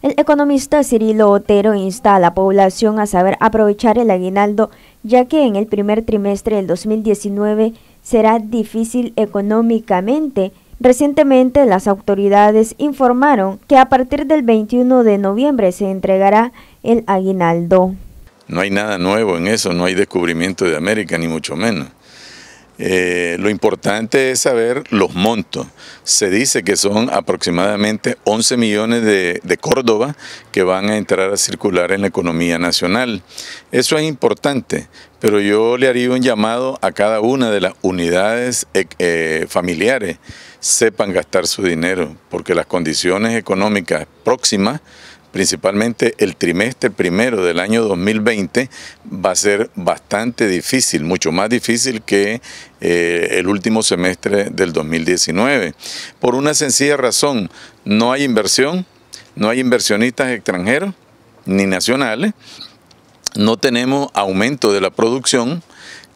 El economista Cirilo Otero insta a la población a saber aprovechar el aguinaldo, ya que en el primer trimestre del 2019 será difícil económicamente. Recientemente las autoridades informaron que a partir del 21 de noviembre se entregará el aguinaldo. No hay nada nuevo en eso, no hay descubrimiento de América, ni mucho menos. Eh, lo importante es saber los montos. Se dice que son aproximadamente 11 millones de, Córdoba que van a entrar a circular en la economía nacional. Eso es importante, pero yo le haría un llamado a cada una de las unidades eh, eh, familiares. Sepan gastar su dinero, porque las condiciones económicas próximas principalmente el trimestre primero del año 2020, va a ser bastante difícil, mucho más difícil que eh, el último semestre del 2019. Por una sencilla razón, no hay inversión, no hay inversionistas extranjeros ni nacionales, no tenemos aumento de la producción,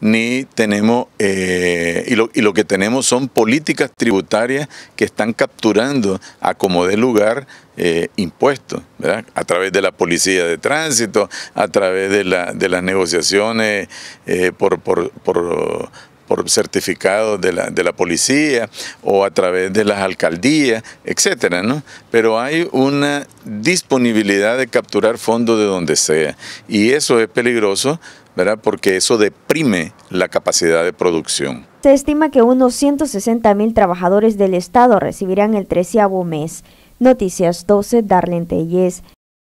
ni tenemos, eh, y, lo, que tenemos son políticas tributarias que están capturando a como de lugar eh, impuestos, ¿verdad? a través de la policía de tránsito, a través de, las negociaciones eh, por, por, por por certificados de la, de la, policía o a través de las alcaldías, etcétera, ¿no? Pero hay una disponibilidad de capturar fondos de donde sea y eso es peligroso ¿verdad? Porque eso deprime la capacidad de producción. Se estima que unos 160 mil trabajadores del Estado recibirán el treceavo mes. Noticias 12, Darlene